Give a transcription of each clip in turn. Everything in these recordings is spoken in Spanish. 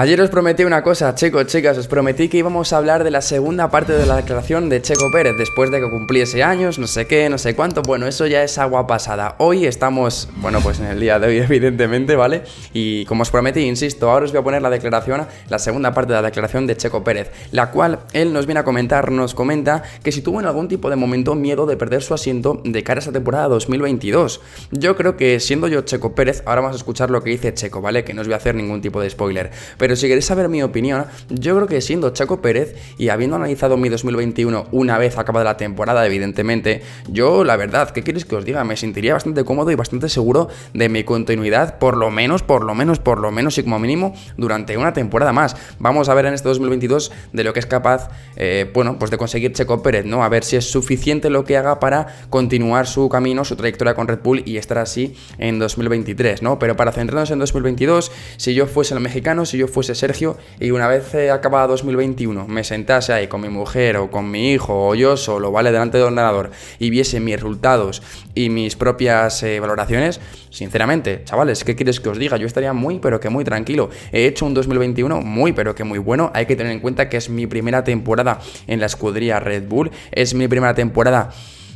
Ayer os prometí una cosa, chicos, chicas, os prometí que íbamos a hablar de la segunda parte de la declaración de Checo Pérez después de que cumpliese años, no sé qué, no sé cuánto. Bueno, eso ya es agua pasada. Hoy estamos, bueno, pues en el día de hoy, evidentemente, ¿vale? Y como os prometí, insisto, ahora os voy a poner la declaración, la segunda parte de la declaración de Checo Pérez, la cual él nos viene a comentar, nos comenta que si tuvo en algún tipo de momento miedo de perder su asiento de cara a esa temporada 2022. Yo creo que siendo yo Checo Pérez, ahora vamos a escuchar lo que dice Checo, ¿vale? Que no os voy a hacer ningún tipo de spoiler. Pero pero si queréis saber mi opinión, yo creo que siendo Chaco Pérez y habiendo analizado mi 2021 una vez acabada la temporada, evidentemente, yo la verdad, ¿qué queréis que os diga? Me sentiría bastante cómodo y bastante seguro de mi continuidad, por lo menos, por lo menos, por lo menos y como mínimo durante una temporada más. Vamos a ver en este 2022 de lo que es capaz, eh, bueno, pues de conseguir Checo Pérez, ¿no? A ver si es suficiente lo que haga para continuar su camino, su trayectoria con Red Bull y estar así en 2023, ¿no? Pero para centrarnos en 2022, si yo fuese el mexicano, si yo fuese puse Sergio y una vez eh, acabada 2021 me sentase ahí con mi mujer o con mi hijo o yo solo, ¿vale? Delante del ordenador y viese mis resultados y mis propias eh, valoraciones, sinceramente, chavales, ¿qué quieres que os diga? Yo estaría muy pero que muy tranquilo. He hecho un 2021 muy pero que muy bueno. Hay que tener en cuenta que es mi primera temporada en la escudería Red Bull, es mi primera temporada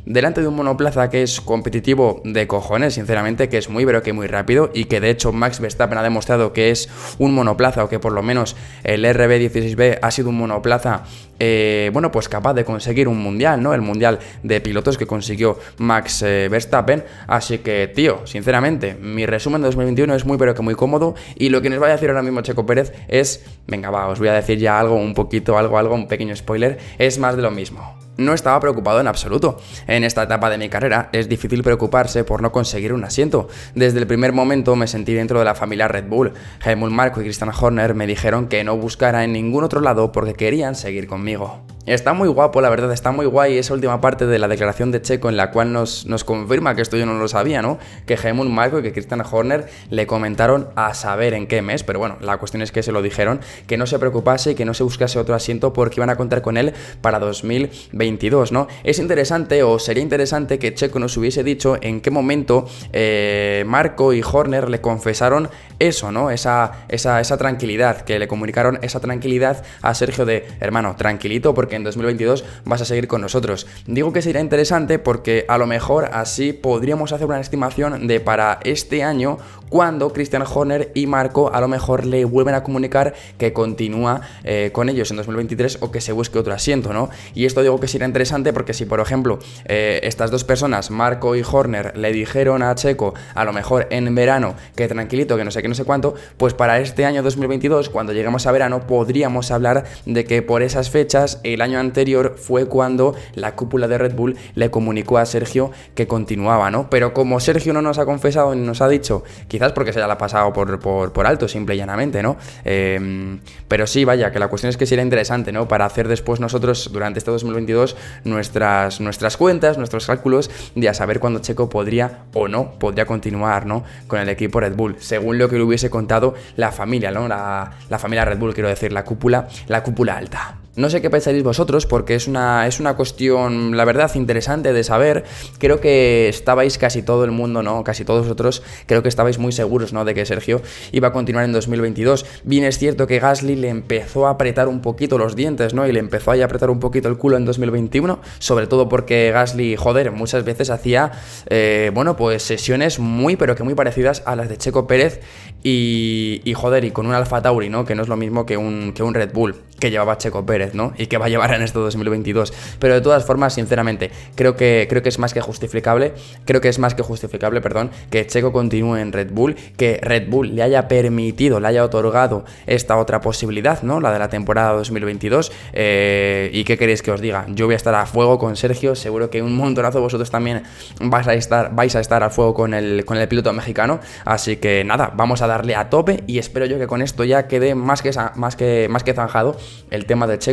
delante de un monoplaza que es competitivo de cojones, sinceramente, que es muy pero que muy rápido y que de hecho Max Verstappen ha demostrado que es un monoplaza o que por lo menos el RB16B ha sido un monoplaza eh, bueno, pues capaz de conseguir un mundial, ¿no? El mundial de pilotos que consiguió Max eh, Verstappen. Así que, tío, sinceramente, mi resumen de 2021 es muy pero que muy cómodo. Y lo que nos va a decir ahora mismo Checo Pérez es, venga, va, os voy a decir ya algo, un poquito, algo, algo, un pequeño spoiler, es más de lo mismo. No estaba preocupado en absoluto. En esta etapa de mi carrera es difícil preocuparse por no conseguir un asiento. Desde el primer momento me sentí dentro de la familia Red Bull. Helmut Marco y Christian Horner me dijeron que no buscara en ningún otro lado porque querían seguir conmigo. Está muy guapo, la verdad, está muy guay esa última parte de la declaración de Checo en la cual nos, nos confirma que esto yo no lo sabía, ¿no? Que Helmut Marco y que Christian Horner le comentaron a saber en qué mes, pero bueno, la cuestión es que se lo dijeron, que no se preocupase y que no se buscase otro asiento porque iban a contar con él para 2022, ¿no? Es interesante o sería interesante que Checo nos hubiese dicho en qué momento eh, Marco y Horner le confesaron eso, ¿no? Esa, esa, esa tranquilidad, que le comunicaron esa tranquilidad a Sergio de, hermano, tranquilito porque en 2022 vas a seguir con nosotros. Digo que sería interesante porque a lo mejor así podríamos hacer una estimación de para este año cuando Christian Horner y Marco a lo mejor le vuelven a comunicar que continúa eh, con ellos en 2023 o que se busque otro asiento, ¿no? Y esto digo que sería interesante porque si, por ejemplo, eh, estas dos personas, Marco y Horner, le dijeron a Checo a lo mejor en verano que tranquilito, que no sé qué, no sé cuánto, pues para este año 2022, cuando lleguemos a verano, podríamos hablar de que por esas fechas el año anterior fue cuando la cúpula de Red Bull le comunicó a Sergio que continuaba, ¿no? Pero como Sergio no nos ha confesado ni nos ha dicho, quizás porque se la ha pasado por, alto, simple y llanamente, ¿no? Em, pero sí, vaya, que la cuestión es que era interesante, ¿no? Para hacer después nosotros, durante este 2022, nuestras, nuestras cuentas, nuestros cálculos, de a saber cuándo Checo podría o no, podría continuar, ¿no? Con el equipo Red Bull, según lo que le hubiese contado la familia, ¿no? La, la familia Red Bull, quiero decir, la cúpula, la cúpula alta. No sé qué pensaréis vosotros porque es una, es una cuestión, la verdad, interesante de saber. Creo que estabais casi todo el mundo, ¿no? Casi todos vosotros, creo que estabais muy seguros, ¿no? De que Sergio iba a continuar en 2022. Bien es cierto que Gasly le empezó a apretar un poquito los dientes, ¿no? Y le empezó a apretar un poquito el culo en 2021, sobre todo porque Gasly, joder, muchas veces hacía, eh, bueno, pues sesiones muy, pero que muy parecidas a las de Checo Pérez y, y joder, y con un Alfa Tauri, ¿no? Que no es lo mismo que un, que un Red Bull que llevaba Checo Pérez. ¿no? Y que va a llevar en esto 2022. Pero de todas formas, sinceramente, creo que, creo que es más que justificable, creo que es más que justificable, perdón, que Checo continúe en Red Bull, que Red Bull le haya permitido, le haya otorgado esta otra posibilidad, ¿no? La de la temporada 2022. Eh, ¿Y qué queréis que os diga? Yo voy a estar a fuego con Sergio, seguro que un montonazo vosotros también vais a estar, vais a, estar a fuego con el, con el piloto mexicano. Así que nada, vamos a darle a tope y espero yo que con esto ya quede más que, más que, más que zanjado el tema de Checo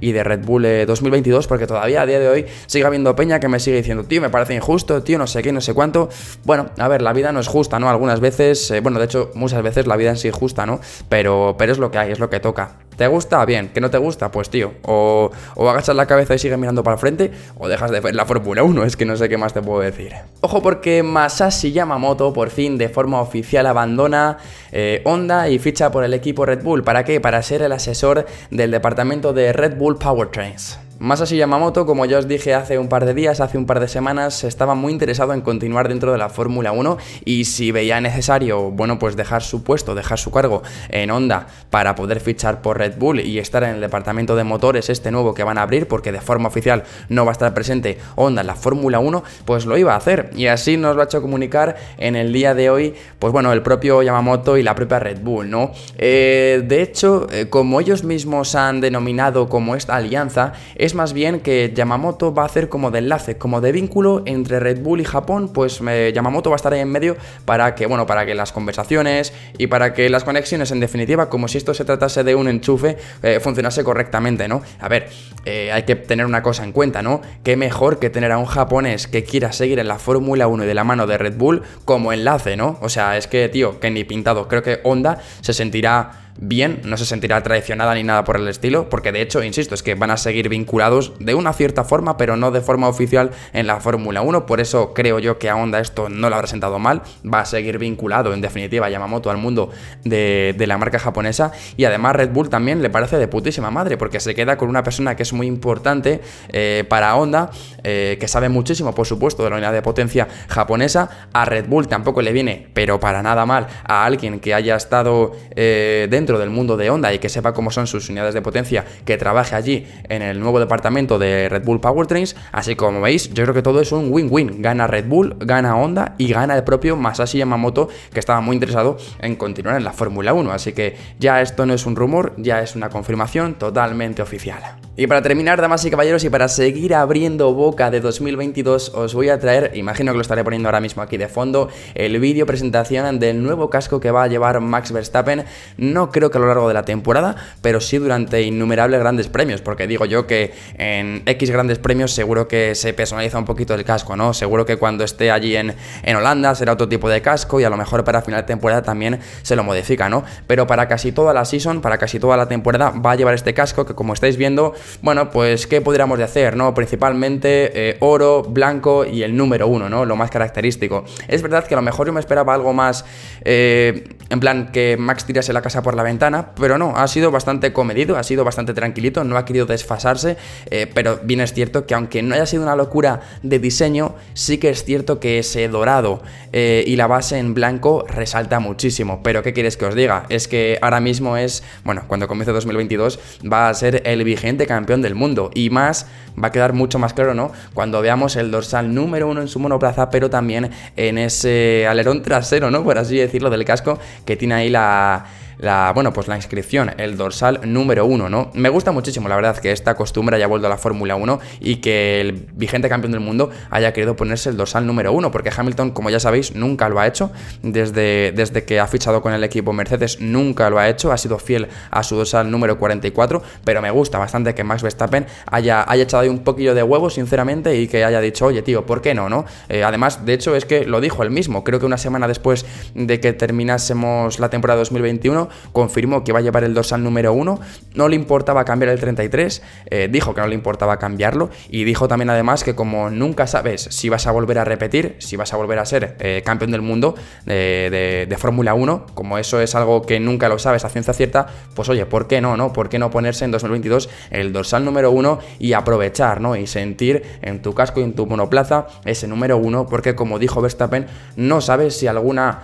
y de Red Bull 2022, eh, porque todavía a día de hoy sigue habiendo peña que me sigue diciendo, tío, me parece injusto, tío, no sé qué, no sé cuánto. Bueno, a ver, la vida no es justa, ¿no? Algunas veces, eh, bueno, de hecho, muchas veces la vida en sí es justa, ¿no? Pero, pero es lo que hay, es lo que toca. ¿Te gusta? Bien. ¿Que no te gusta? Pues tío, o, o agachas la cabeza y sigues mirando para frente, o dejas de ver la Fórmula 1, es que no sé qué más te puedo decir. Ojo porque Masashi Yamamoto por fin de forma oficial abandona eh, Honda y ficha por el equipo Red Bull. ¿Para qué? Para ser el asesor del departamento de Red Bull Powertrains. Más así Yamamoto, como ya os dije hace un par de días, hace un par de semanas, estaba muy interesado en continuar dentro de la Fórmula 1 y si veía necesario, bueno, pues dejar su puesto, dejar su cargo en Honda para poder fichar por Red Bull y estar en el departamento de motores este nuevo que van a abrir, porque de forma oficial no va a estar presente Honda en la Fórmula 1, pues lo iba a hacer. Y así nos lo ha hecho comunicar en el día de hoy, pues bueno, el propio Yamamoto y la propia Red Bull, ¿no? Eh, de hecho, eh, como ellos mismos han denominado como esta alianza, más bien que Yamamoto va a hacer como de enlace, como de vínculo entre Red Bull y Japón, pues eh, Yamamoto va a estar ahí en medio para que, bueno, para que las conversaciones y para que las conexiones, en definitiva, como si esto se tratase de un enchufe, eh, funcionase correctamente, ¿no? A ver, eh, hay que tener una cosa en cuenta, ¿no? Qué mejor que tener a un japonés que quiera seguir en la Fórmula 1 y de la mano de Red Bull como enlace, ¿no? O sea, es que, tío, que ni pintado. Creo que Honda se sentirá bien, no se sentirá traicionada ni nada por el estilo, porque de hecho, insisto, es que van a seguir vinculados de una cierta forma, pero no de forma oficial en la Fórmula 1, por eso creo yo que a Honda esto no lo habrá sentado mal, va a seguir vinculado en definitiva Yamamoto al mundo de, la marca japonesa y además Red Bull también le parece de putísima madre, porque se queda con una persona que es muy importante eh, para Honda, eh, que sabe muchísimo, por supuesto, de la unidad de potencia japonesa, a Red Bull tampoco le viene, pero para nada mal, a alguien que haya estado eh, dentro del mundo de Honda y que sepa cómo son sus unidades de potencia, que trabaje allí en el nuevo departamento de Red Bull Powertrains. Así como veis, yo creo que todo es un win-win. Gana Red Bull, gana Honda y gana el propio Masashi Yamamoto, que estaba muy interesado en continuar en la Fórmula 1. Así que ya esto no es un rumor, ya es una confirmación totalmente oficial. Y para terminar, damas y caballeros, y para seguir abriendo boca de 2022, os voy a traer, imagino que lo estaré poniendo ahora mismo aquí de fondo, el vídeo presentación del nuevo casco que va a llevar Max Verstappen. No creo que a lo largo de la temporada, pero sí durante innumerables grandes premios, porque digo yo que en X grandes premios seguro que se personaliza un poquito el casco, ¿no? Seguro que cuando esté allí en, en Holanda será otro tipo de casco y a lo mejor para final de temporada también se lo modifica, ¿no? Pero para casi toda la season, para casi toda la temporada va a llevar este casco que como estáis viendo, bueno, pues ¿qué podríamos de hacer, no? Principalmente eh, oro, blanco y el número uno, ¿no? Lo más característico. Es verdad que a lo mejor yo me esperaba algo más, eh, en plan que Max tirase la casa por la la ventana, pero no, ha sido bastante comedido, ha sido bastante tranquilito, no ha querido desfasarse, eh, pero bien es cierto que aunque no haya sido una locura de diseño, sí que es cierto que ese dorado eh, y la base en blanco resalta muchísimo, pero ¿qué quieres que os diga? Es que ahora mismo es, bueno, cuando comience 2022 va a ser el vigente campeón del mundo y más, va a quedar mucho más claro, ¿no? Cuando veamos el dorsal número uno en su monoplaza, pero también en ese alerón trasero, ¿no? Por así decirlo, del casco que tiene ahí la la, bueno, pues la inscripción, el dorsal número uno ¿no? Me gusta muchísimo, la verdad, que esta costumbre haya vuelto a la Fórmula 1 y que el vigente campeón del mundo haya querido ponerse el dorsal número uno porque Hamilton, como ya sabéis, nunca lo ha hecho. Desde, desde que ha fichado con el equipo Mercedes, nunca lo ha hecho. Ha sido fiel a su dorsal número 44, pero me gusta bastante que Max Verstappen haya, haya echado ahí un poquillo de huevo, sinceramente, y que haya dicho, oye, tío, ¿por qué no, no? Eh, además, de hecho, es que lo dijo él mismo. Creo que una semana después de que terminásemos la temporada 2021, confirmó que iba a llevar el dorsal número 1, no le importaba cambiar el 33, eh, dijo que no le importaba cambiarlo y dijo también además que como nunca sabes si vas a volver a repetir, si vas a volver a ser eh, campeón del mundo eh, de, Fórmula 1, como eso es algo que nunca lo sabes a ciencia cierta, pues oye, ¿por qué no, no? ¿Por qué no ponerse en 2022 el dorsal número 1 y aprovechar, ¿no? Y sentir en tu casco y en tu monoplaza ese número 1, porque como dijo Verstappen, no sabes si alguna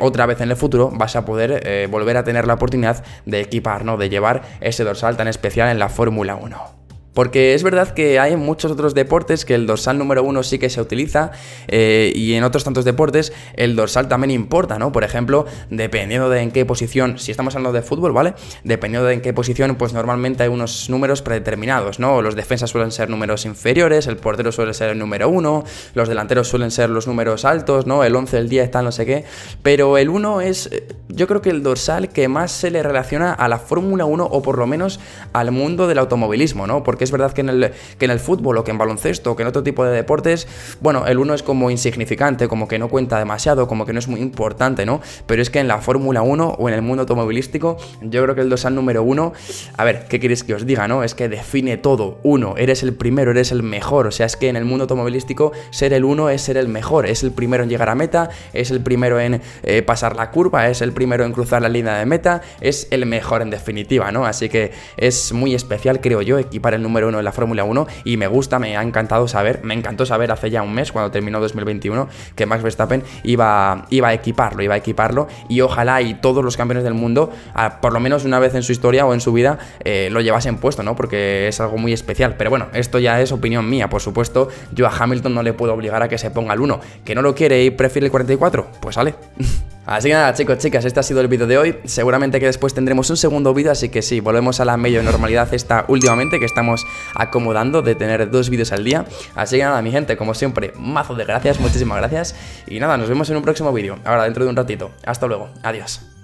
otra vez en el futuro vas a poder volver volver a tener la oportunidad de equipar, ¿no? de llevar ese dorsal tan especial en la Fórmula 1. Porque es verdad que hay muchos otros deportes que el dorsal número 1 sí que se utiliza eh, y en otros tantos deportes el dorsal también importa, ¿no? Por ejemplo, dependiendo de en qué posición, si estamos hablando de fútbol, ¿vale? Dependiendo de en qué posición, pues normalmente hay unos números predeterminados, ¿no? Los defensas suelen ser números inferiores, el portero suele ser el número 1, los delanteros suelen ser los números altos, ¿no? El 11, el 10, tal, no sé qué. Pero el 1 es eh, yo creo que el dorsal que más se le relaciona a la Fórmula 1 o por lo menos al mundo del automovilismo, ¿no? Porque es verdad que en el, que en el fútbol o que en baloncesto o que en otro tipo de deportes, bueno, el 1 es como insignificante, como que no cuenta demasiado, como que no es muy importante, ¿no? Pero es que en la Fórmula 1 o en el mundo automovilístico, yo creo que el dorsal número 1, a ver, ¿qué queréis que os diga, no? Es que define todo. Uno, eres el primero, eres el mejor. O sea, es que en el mundo automovilístico ser el 1 es ser el mejor, es el primero en llegar a meta, es el primero en eh, pasar la curva, es el primero en cruzar la línea de meta, es el mejor en definitiva, ¿no? Así que es muy especial, creo yo, equipar el número uno en la Fórmula 1 y me gusta, me ha encantado saber, me encantó saber hace ya un mes, cuando terminó 2021, que Max Verstappen iba, iba a equiparlo, iba a equiparlo y ojalá y todos los campeones del mundo, por lo menos una vez en su historia o en su vida, eh, lo llevasen puesto, ¿no? Porque es algo muy especial. Pero bueno, esto ya es opinión mía, por supuesto, yo a Hamilton no le puedo obligar a que se ponga el uno, ¿Que no lo quiere y prefiere el 44? Pues sale. Así que nada chicos, chicas, este ha sido el vídeo de hoy Seguramente que después tendremos un segundo vídeo Así que sí, volvemos a la medio normalidad esta últimamente Que estamos acomodando de tener dos vídeos al día Así que nada mi gente, como siempre, mazo de gracias Muchísimas gracias Y nada, nos vemos en un próximo vídeo Ahora dentro de un ratito, hasta luego, adiós